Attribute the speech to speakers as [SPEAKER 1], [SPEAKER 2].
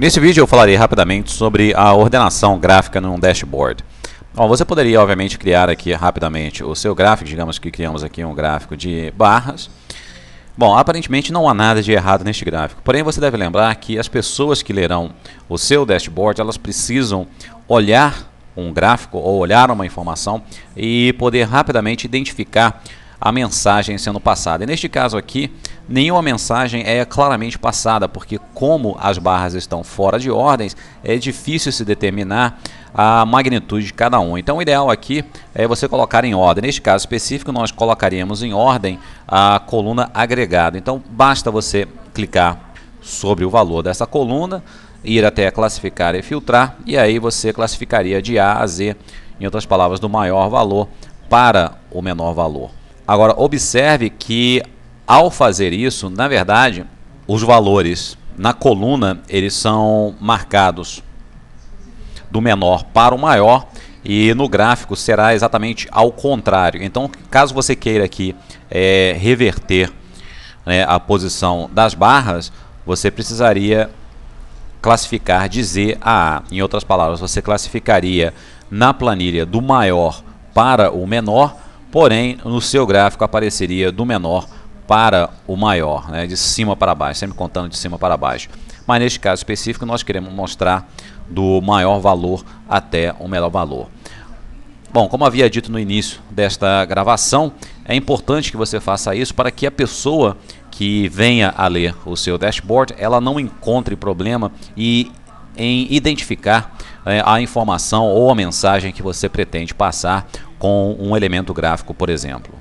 [SPEAKER 1] Nesse vídeo eu falarei rapidamente sobre a ordenação gráfica num dashboard. Bom, você poderia, obviamente, criar aqui rapidamente o seu gráfico, digamos que criamos aqui um gráfico de barras. Bom, aparentemente não há nada de errado neste gráfico, porém você deve lembrar que as pessoas que lerão o seu dashboard, elas precisam olhar um gráfico ou olhar uma informação e poder rapidamente identificar a mensagem sendo passada. E neste caso aqui, nenhuma mensagem é claramente passada, porque como as barras estão fora de ordens, é difícil se determinar a magnitude de cada um. Então o ideal aqui é você colocar em ordem. Neste caso específico, nós colocaríamos em ordem a coluna agregada. Então basta você clicar sobre o valor dessa coluna, ir até classificar e filtrar, e aí você classificaria de A a Z, em outras palavras, do maior valor para o menor valor. Agora, observe que ao fazer isso, na verdade, os valores na coluna eles são marcados do menor para o maior e no gráfico será exatamente ao contrário. Então, caso você queira aqui é, reverter né, a posição das barras, você precisaria classificar de Z a A. Em outras palavras, você classificaria na planilha do maior para o menor porém no seu gráfico apareceria do menor para o maior, né, de cima para baixo, sempre contando de cima para baixo. Mas neste caso específico nós queremos mostrar do maior valor até o menor valor. Bom, como havia dito no início desta gravação, é importante que você faça isso para que a pessoa que venha a ler o seu dashboard, ela não encontre problema e em identificar é, a informação ou a mensagem que você pretende passar com um elemento gráfico, por exemplo.